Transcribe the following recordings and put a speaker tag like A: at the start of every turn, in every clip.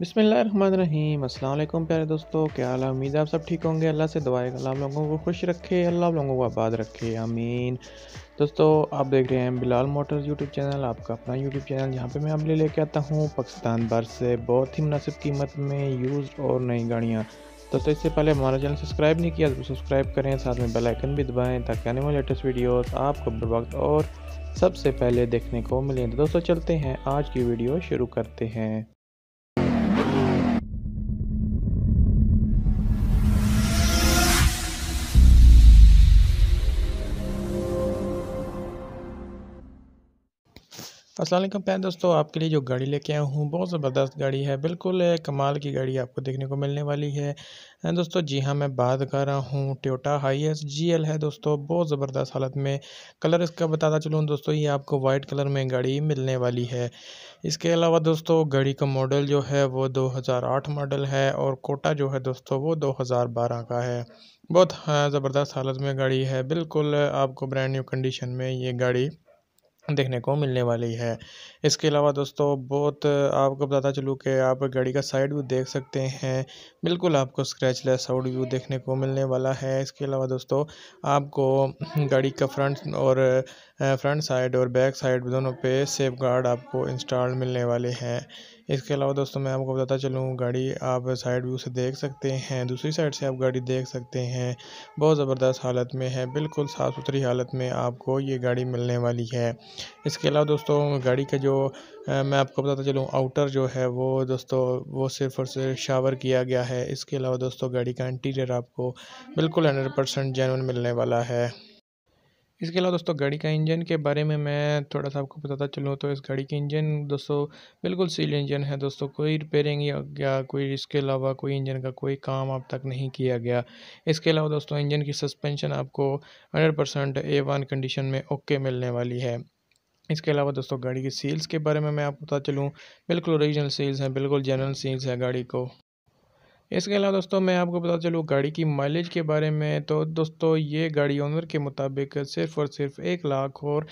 A: बिसमीम अल्लाम प्यारे दोस्तों क्या हाल उम्मीद है आप सब ठीक होंगे अल्लाह से दुआएं अल्लाह आप लोगों को खुश रखे अल्लाह आप लोगों को आबाद रखे आमीन दोस्तों आप देख रहे हैं बिलाल मोटर्स यूट्यूब चैनल आपका अपना यूट्यूब चैनल जहाँ पे मैं आप लेके आता हूँ पाकिस्तान भर से बहुत ही मुनासिब कीमत में यूज़ और नई गाड़ियाँ दोस्तों इससे पहले हमारा चैनल सब्सक्राइब नहीं किया तो सब्सक्राइब करें साथ में बेलाइकन भी दबाएँ ताकि आने वाले लेटेस्ट वीडियोज़ आपको बर वक्त और सबसे पहले देखने को मिलें तो दोस्तों चलते हैं आज की वीडियो शुरू करते हैं असलम पैन दोस्तों आपके लिए जो गाड़ी लेके आया हूँ बहुत ज़बरदस्त गाड़ी है बिल्कुल कमाल की गाड़ी आपको देखने को मिलने वाली है दोस्तों जी हाँ मैं बात कर रहा हूँ टोटा हाई एस जी एल है दोस्तों बहुत ज़बरदस्त हालत में कलर इसका बताता चलूँ दोस्तों ये आपको वाइट कलर में गाड़ी मिलने वाली है इसके अलावा दोस्तों गाड़ी का मॉडल जो है वो दो हज़ार आठ मॉडल है और कोटा जो है दोस्तों वो दो हज़ार बारह का है बहुत हाँ, ज़बरदस्त हालत में गाड़ी है बिल्कुल आपको ब्रांड न्यू कंडीशन में ये गाड़ी देखने को मिलने वाली है इसके अलावा दोस्तों बहुत आपको बताता चलूँ कि आप गाड़ी का साइड व्यू देख सकते हैं बिल्कुल आपको स्क्रैचलेस साउंड व्यू देखने को मिलने वाला है इसके अलावा दोस्तों आपको गाड़ी का फ्रंट और फ्रंट साइड और बैक साइड दोनों पे सेफ गार्ड आपको इंस्टॉल मिलने वाले हैं इसके अलावा दोस्तों मैं आपको बताता चलूँ गाड़ी आप साइड व्यू से देख सकते हैं दूसरी साइड से आप गाड़ी देख सकते हैं बहुत ज़बरदस्त हालत में है बिल्कुल साफ़ सुथरी हालत में आपको ये गाड़ी मिलने वाली है इसके अलावा दोस्तों गाड़ी का जो मैं आपको बताता चलूँ आउटर जो है वो दोस्तों वो सिर्फ और सिर्फ शावर किया गया है इसके अलावा दोस्तों गाड़ी का इंटीरियर आपको बिल्कुल हंड्रेड परसेंट जेनवन मिलने वाला है इसके अलावा दोस्तों गाड़ी का इंजन के बारे में मैं थोड़ा सा आपको बताता चलूँ तो इस गाड़ी की इंजन दोस्तों बिल्कुल सील इंजन है दोस्तों कोई रिपेयरिंग या, या कोई इसके अलावा कोई इंजन का कोई काम अब तक नहीं किया गया इसके अलावा दोस्तों इंजन की सस्पेंशन आपको hundred percent A one condition में ओके मिलने वाली है इसके अलावा दोस्तों गाड़ी की सील्स के बारे में मैं आपको पता चलूँ बिल्कुल ओरिजिनल सील्स हैं बिल्कुल जनरल सील्स है गाड़ी को इसके अलावा दोस्तों मैं आपको बता चलूँ गाड़ी की माइलेज के बारे में तो दोस्तों ये गाड़ी ओनर के मुताबिक सिर्फ़ और सिर्फ़ एक लाख और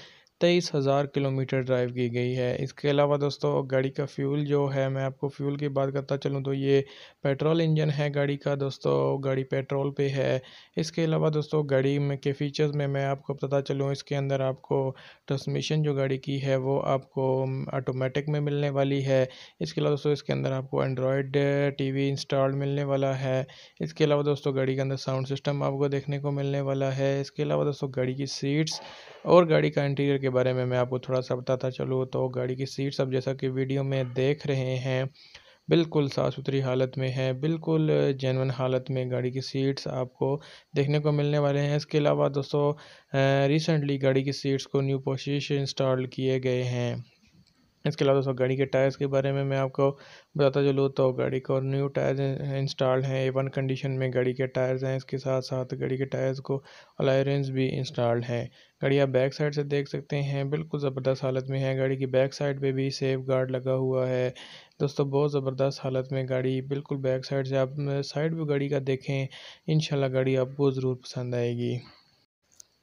A: तेईस हज़ार किलोमीटर ड्राइव की गई है इसके अलावा दोस्तों गाड़ी का फ्यूल जो है मैं आपको फ्यूल की बात करता चलूँ तो ये पेट्रोल इंजन है गाड़ी का दोस्तों गाड़ी पेट्रोल पे है इसके अलावा दोस्तों गाड़ी में के फीचर्स में मैं आपको पता चलूँ इसके अंदर आपको ट्रांसमिशन जो गाड़ी की है वो आपको ऑटोमेटिक में मिलने वाली है इसके अलावा दोस्तों इसके अंदर आपको एंड्रॉयड टी इंस्टॉल्ड मिलने वाला है इसके अलावा दोस्तों गाड़ी के अंदर साउंड सिस्टम आपको देखने को मिलने वाला है इसके अलावा दोस्तों गाड़ी की सीट्स और गाड़ी का इंटीरियर के बारे में मैं आपको थोड़ा सा बताता चलूँ तो गाड़ी की सीट्स अब जैसा कि वीडियो में देख रहे हैं बिल्कुल साफ़ सुथरी हालत में है बिल्कुल जेनवन हालत में गाड़ी की सीट्स आपको देखने को मिलने वाले हैं इसके अलावा दोस्तों रिसेंटली गाड़ी की सीट्स को न्यू पोशीश इंस्टॉल किए गए हैं इसके अलावा दोस्तों गाड़ी के टायर्स के बारे में मैं आपको बताता चलूँ तो गाड़ी को न्यू टायर इंस्टॉल्ड हैं ए वन कंडीशन में गाड़ी के टायर्स हैं इसके साथ साथ गाड़ी के टायर्स को अलायरेंस भी इंस्टॉल्ड हैं गाड़ी आप बैक साइड से देख सकते हैं बिल्कुल ज़बरदस्त हालत में है गाड़ी की बैक साइड पर भी सेफ गार्ड लगा हुआ है दोस्तों बहुत ज़बरदस्त हालत में गाड़ी बिल्कुल बैक साइड से आप साइड भी गाड़ी का देखें इन गाड़ी आपको ज़रूर पसंद आएगी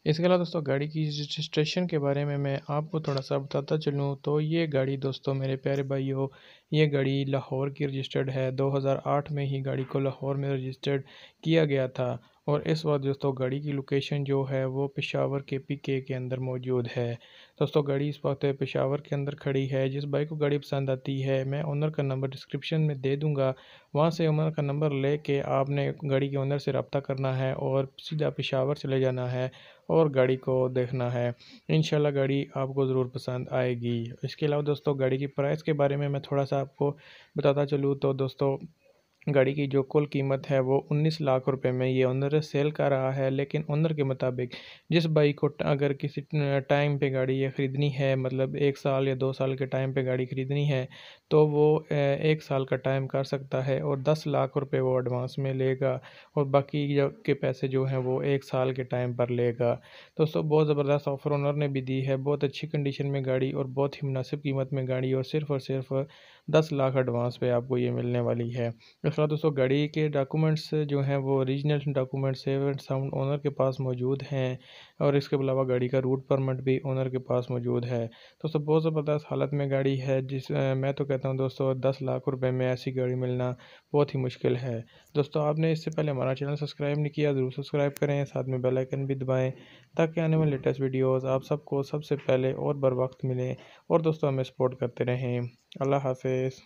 A: इसके अलावा दोस्तों गाड़ी की रजिस्ट्रेशन के बारे में मैं आपको थोड़ा सा बताता चलूँ तो ये गाड़ी दोस्तों मेरे प्यारे भाइयों ये गाड़ी लाहौर की रजिस्टर्ड है 2008 में ही गाड़ी को लाहौर में रजिस्टर्ड किया गया था और इस वक्त दोस्तों गाड़ी की लोकेशन जो है वो पेशावर के पी के के अंदर मौजूद है दोस्तों गाड़ी इस वक्त पेशावर के अंदर खड़ी है जिस बाइक को गाड़ी पसंद आती है मैं ओनर का नंबर डिस्क्रिप्शन में दे दूँगा वहाँ से ओनर का नंबर ले कर आपने गाड़ी के ओनर से रबता करना है और सीधा पेशावर चले जाना है और गाड़ी को देखना है इन गाड़ी आपको ज़रूर पसंद आएगी इसके अलावा दोस्तों गाड़ी की प्राइस के बारे में मैं थोड़ा सा आपको बताता चलूँ तो दोस्तों गाड़ी की जो कुल कीमत है वो उन्नीस लाख रुपए में ये ऑनर सेल कर रहा है लेकिन ऑनर के मुताबिक जिस बाइक को अगर किसी टाइम पे गाड़ी ये ख़रीदनी है मतलब एक साल या दो साल के टाइम पे गाड़ी ख़रीदनी है तो वो एक साल का टाइम कर सकता है और दस लाख रुपए वो एडवांस में लेगा और बाकी के पैसे जो हैं वो एक साल के टाइम पर लेगा दोस्तों बहुत ज़बरदस्त ऑफ़र ऑनर ने भी दी है बहुत अच्छी कंडीशन में गाड़ी और बहुत ही मुनासिब कीमत में गाड़ी और सिर्फ और सिर्फ दस लाख एडवांस पे आपको ये मिलने वाली है इसके बाद दोस्तों गाड़ी के डॉक्यूमेंट्स जो हैं वो original document safe and sound owner के पास मौजूद हैं और इसके अलावा गाड़ी का रूट परमिट भी ओनर के पास मौजूद है दोस्तों बहुत ज़बरदस्त हालत में गाड़ी है जिस मैं तो कहता हूँ दोस्तों दस लाख रुपये में ऐसी गाड़ी मिलना बहुत ही मुश्किल है दोस्तों आपने इससे पहले हमारा चैनल सब्सक्राइब नहीं किया ज़रूर सब्सक्राइब करें साथ में बेल आइकन भी दबाएं ताकि आने वाले लेटेस्ट वीडियोस आप सबको सबसे पहले और बर वक्त मिलें और दोस्तों हमें सपोर्ट करते रहें Allah Hafiz.